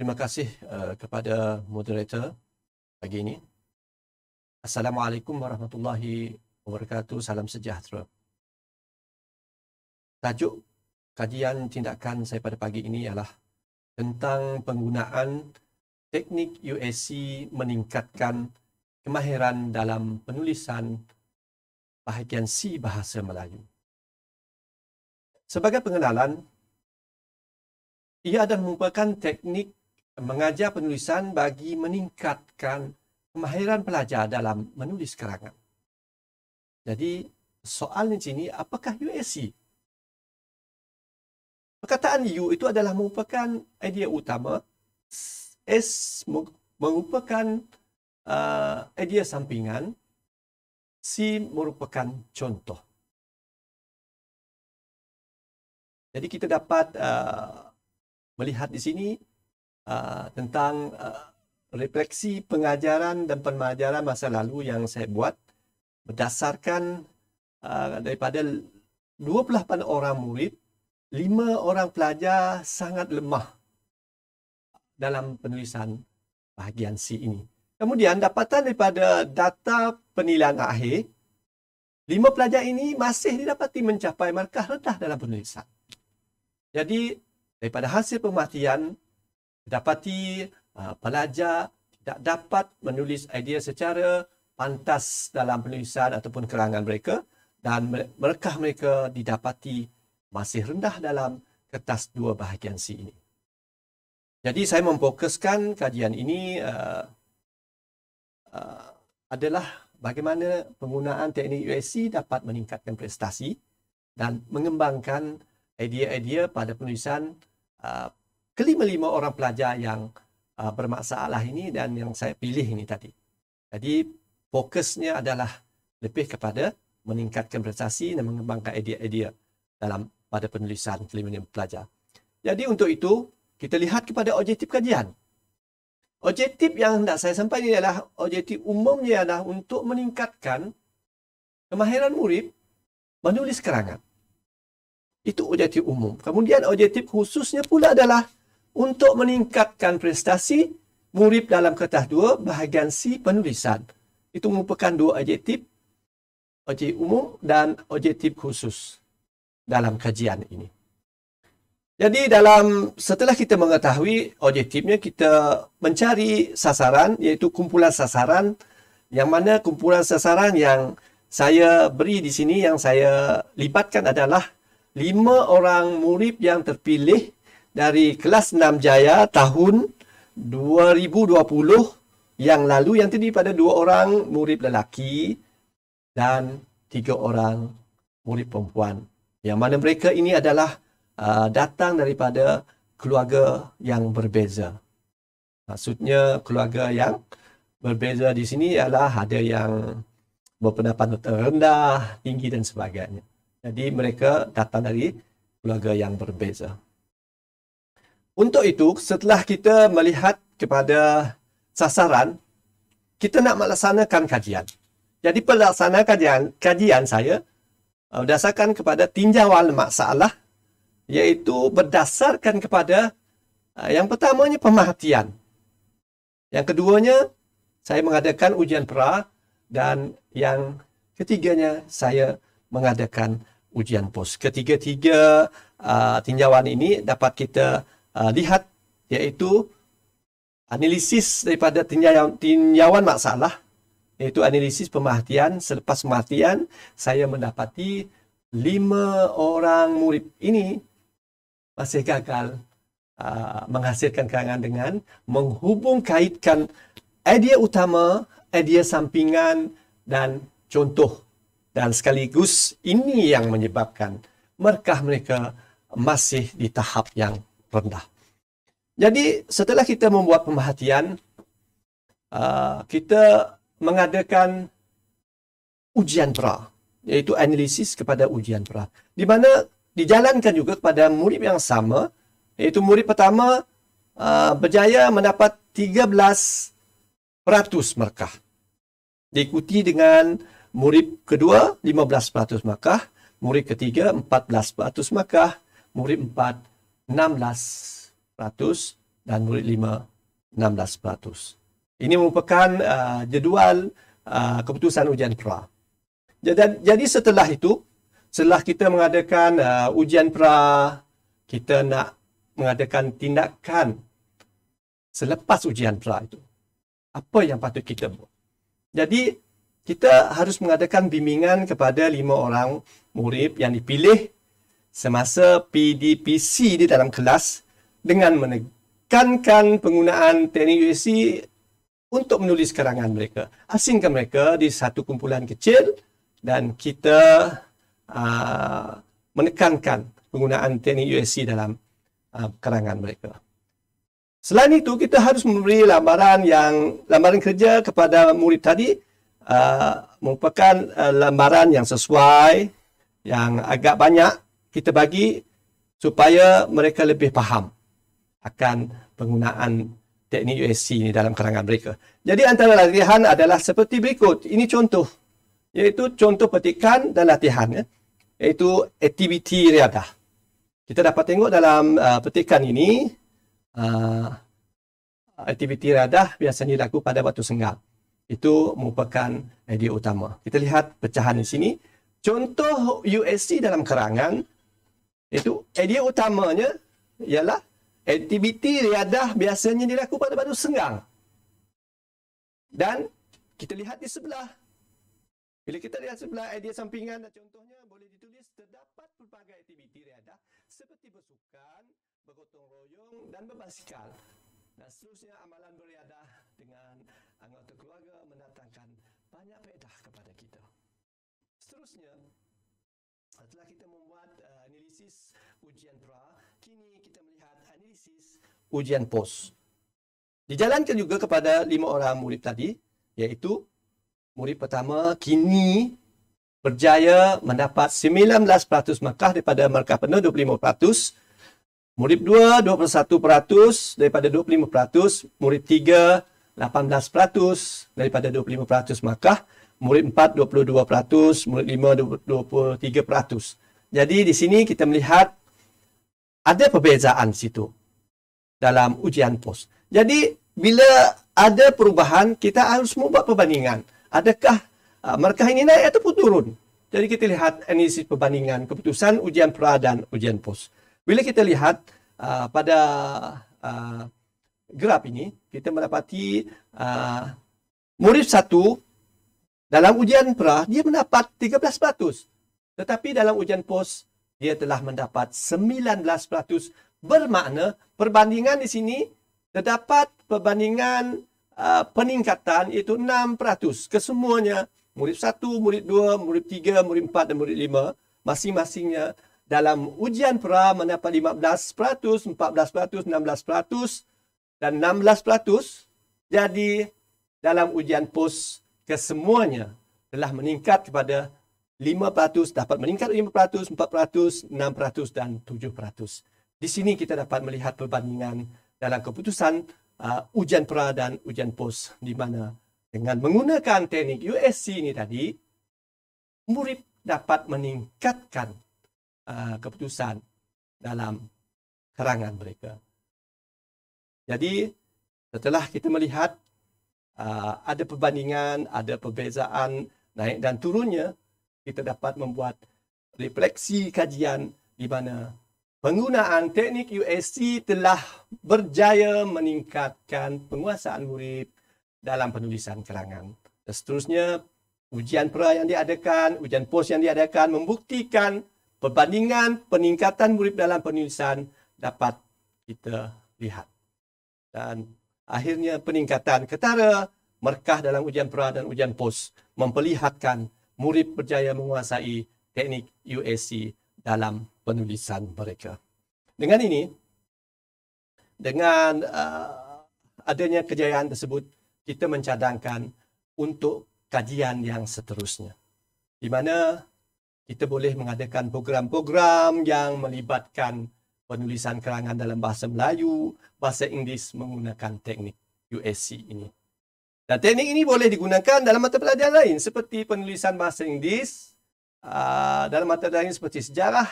Terima kasih uh, kepada moderator pagi ini. Assalamualaikum warahmatullahi wabarakatuh. Salam sejahtera. Tajuk kajian tindakan saya pada pagi ini ialah tentang penggunaan teknik USC meningkatkan kemahiran dalam penulisan bahagian C bahasa Melayu. Sebagai pengenalan, ia adalah merupakan teknik mengajar penulisan bagi meningkatkan kemahiran pelajar dalam menulis karangan. Jadi soalnya di sini apakah USC? Perkataan U itu adalah merupakan idea utama, S merupakan uh, idea sampingan, C merupakan contoh. Jadi kita dapat uh, melihat di sini Uh, tentang uh, refleksi pengajaran dan pembelajaran masa lalu yang saya buat berdasarkan uh, daripada 28 orang murid, 5 orang pelajar sangat lemah dalam penulisan bahagian C ini. Kemudian dapatan daripada data penilaian akhir, 5 pelajar ini masih didapati mencapai markah rendah dalam penulisan. Jadi daripada hasil pematian dapati uh, pelajar tidak dapat menulis idea secara pantas dalam penulisan ataupun kerangan mereka dan mereka mereka didapati masih rendah dalam kertas dua bahagian C ini. Jadi saya memfokuskan kajian ini uh, uh, adalah bagaimana penggunaan teknik USC dapat meningkatkan prestasi dan mengembangkan idea-idea pada penulisan uh, kelima-lima orang pelajar yang uh, bermasalah ini dan yang saya pilih ini tadi. Jadi fokusnya adalah lebih kepada meningkatkan prestasi dan mengembangkan idea-idea dalam pada penulisan kelima-lima pelajar. Jadi untuk itu, kita lihat kepada objektif kajian. Objektif yang hendak saya sampaikan adalah objektif umumnya adalah untuk meningkatkan kemahiran murid menulis kerangan. Itu objektif umum. Kemudian objektif khususnya pula adalah untuk meningkatkan prestasi, murid dalam kertas 2 bahagian C penulisan. Itu merupakan dua adjektif, objektif umum dan objektif khusus dalam kajian ini. Jadi dalam setelah kita mengetahui objektifnya, kita mencari sasaran iaitu kumpulan sasaran yang mana kumpulan sasaran yang saya beri di sini yang saya lipatkan adalah lima orang murid yang terpilih dari kelas 6 Jaya tahun 2020 yang lalu yang terdiri pada dua orang murid lelaki dan tiga orang murid perempuan yang mana mereka ini adalah uh, datang daripada keluarga yang berbeza. Maksudnya keluarga yang berbeza di sini ialah ada yang berpendapatan rendah, tinggi dan sebagainya. Jadi mereka datang dari keluarga yang berbeza. Untuk itu, setelah kita melihat kepada sasaran, kita nak melaksanakan kajian. Jadi pelaksanaan kajian, kajian saya uh, berdasarkan kepada tinjauan masalah iaitu berdasarkan kepada uh, yang pertamanya pemerhatian. Yang keduanya saya mengadakan ujian pra dan yang ketiganya saya mengadakan ujian pos. Ketiga-tiga uh, tinjauan ini dapat kita uh, lihat yaitu analisis daripada tinjau, tinjauan masalah yaitu analisis pematian selepas kematian saya mendapati lima orang murid ini masih gagal uh, menghasilkan kerangan dengan menghubung kaitkan idea utama, idea sampingan dan contoh dan sekaligus ini yang menyebabkan markah mereka masih di tahap yang rendah. Jadi setelah kita membuat pemerhatian, uh, kita mengadakan ujian pra, iaitu analisis kepada ujian pra. Di mana dijalankan juga kepada murid yang sama, iaitu murid pertama uh, berjaya mendapat 13% markah. Diikuti dengan murid kedua 15% markah, murid ketiga 14% markah, murid empat 16% dan murid 5 16%. Ini merupakan uh, jadual uh, keputusan ujian pra. Jadi, jadi setelah itu, setelah kita mengadakan uh, ujian pra, kita nak mengadakan tindakan selepas ujian pra itu. Apa yang patut kita buat? Jadi kita harus mengadakan bimbingan kepada lima orang murid yang dipilih semasa PDPC di dalam kelas dengan menekankan penggunaan teknik UAC untuk menulis karangan mereka. Asingkan mereka di satu kumpulan kecil dan kita uh, menekankan penggunaan teknik UAC dalam uh, karangan mereka. Selain itu, kita harus memberi lamaran yang lamaran kerja kepada murid tadi uh, merupakan uh, lamaran yang sesuai yang agak banyak kita bagi supaya mereka lebih faham akan penggunaan teknik USC ini dalam kerangka mereka. Jadi antara latihan adalah seperti berikut. Ini contoh iaitu contoh petikan dan latihan ya. iaitu aktiviti riadah. Kita dapat tengok dalam uh, petikan ini uh, aktiviti riadah biasanya dilaku pada waktu senggal Itu merupakan idea utama. Kita lihat pecahan di sini. Contoh USC dalam kerangan itu eh, idea utamanya ialah aktiviti riadah biasanya dilakukan pada waktu senggang. Dan kita lihat di sebelah. Bila kita lihat sebelah eh, idea sampingan dan contohnya boleh ditulis terdapat pelbagai aktiviti riadah seperti bersukan, bergotong royong dan berbasikal. Dan seterusnya amalan beriadah dengan anggota keluarga mendatangkan banyak faedah kepada kita. Seterusnya, Setelah kita membuat uh, analisis ujian pra, kini kita melihat analisis ujian pos. Dijalankan juga kepada lima orang murid tadi, iaitu murid pertama kini berjaya mendapat 19% markah daripada markah penuh 25%. Murid 2, 21% daripada 25%. Murid 3, 18% daripada 25% markah murid 4 22%, murid 5 23%. Jadi di sini kita melihat ada perbezaan situ dalam ujian pos. Jadi bila ada perubahan, kita harus membuat perbandingan. Adakah uh, markah ini naik ataupun turun? Jadi kita lihat analisis perbandingan keputusan ujian pra dan ujian pos. Bila kita lihat uh, pada uh, graf ini, kita mendapati uh, murid dalam ujian pra, dia mendapat 13%. Tetapi dalam ujian post, dia telah mendapat 19%. Bermakna perbandingan di sini terdapat perbandingan uh, peningkatan iaitu 6%. Kesemuanya, murid 1, murid 2, murid 3, murid 4 dan murid 5, masing-masingnya dalam ujian pra mendapat 15%, 14%, 16% dan 16%. Jadi dalam ujian post, kesemuanya telah meningkat kepada 5% dapat meningkat 5%, 4%, 6% dan 7%. Di sini kita dapat melihat perbandingan dalam keputusan uh, ujian pra dan ujian pos di mana dengan menggunakan teknik USC ini tadi murid dapat meningkatkan uh, keputusan dalam kerangan mereka. Jadi setelah kita melihat Ah, ada perbandingan, ada perbezaan naik dan turunnya, kita dapat membuat refleksi kajian di mana penggunaan teknik USC telah berjaya meningkatkan penguasaan murid dalam penulisan kerangan. Dan seterusnya, ujian pra yang diadakan, ujian pos yang diadakan membuktikan perbandingan peningkatan murid dalam penulisan dapat kita lihat. Dan akhirnya peningkatan ketara merkah dalam ujian pra dan ujian pos memperlihatkan murid berjaya menguasai teknik UAC dalam penulisan mereka. Dengan ini, dengan uh, adanya kejayaan tersebut, kita mencadangkan untuk kajian yang seterusnya. Di mana kita boleh mengadakan program-program yang melibatkan penulisan kerangan dalam bahasa Melayu, bahasa Inggeris menggunakan teknik USC ini. Dan teknik ini boleh digunakan dalam mata pelajaran lain seperti penulisan bahasa Inggeris, ah, dalam mata pelajaran seperti sejarah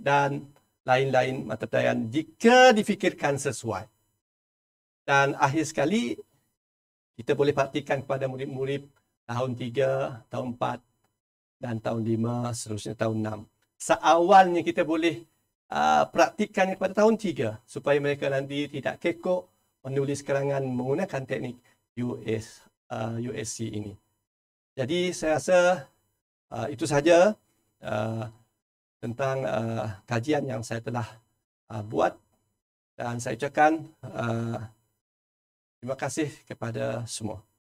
dan lain-lain mata pelajaran jika difikirkan sesuai. Dan akhir sekali, kita boleh perhatikan kepada murid-murid tahun 3, tahun 4 dan tahun 5, seterusnya tahun 6. Seawalnya kita boleh uh, ah, praktikkan kepada tahun 3 supaya mereka nanti tidak kekok menulis kerangan menggunakan teknik US, uh, ah, USC ini. Jadi saya rasa uh, itu saja uh, tentang uh, kajian yang saya telah uh, buat dan saya ucapkan uh, terima kasih kepada semua.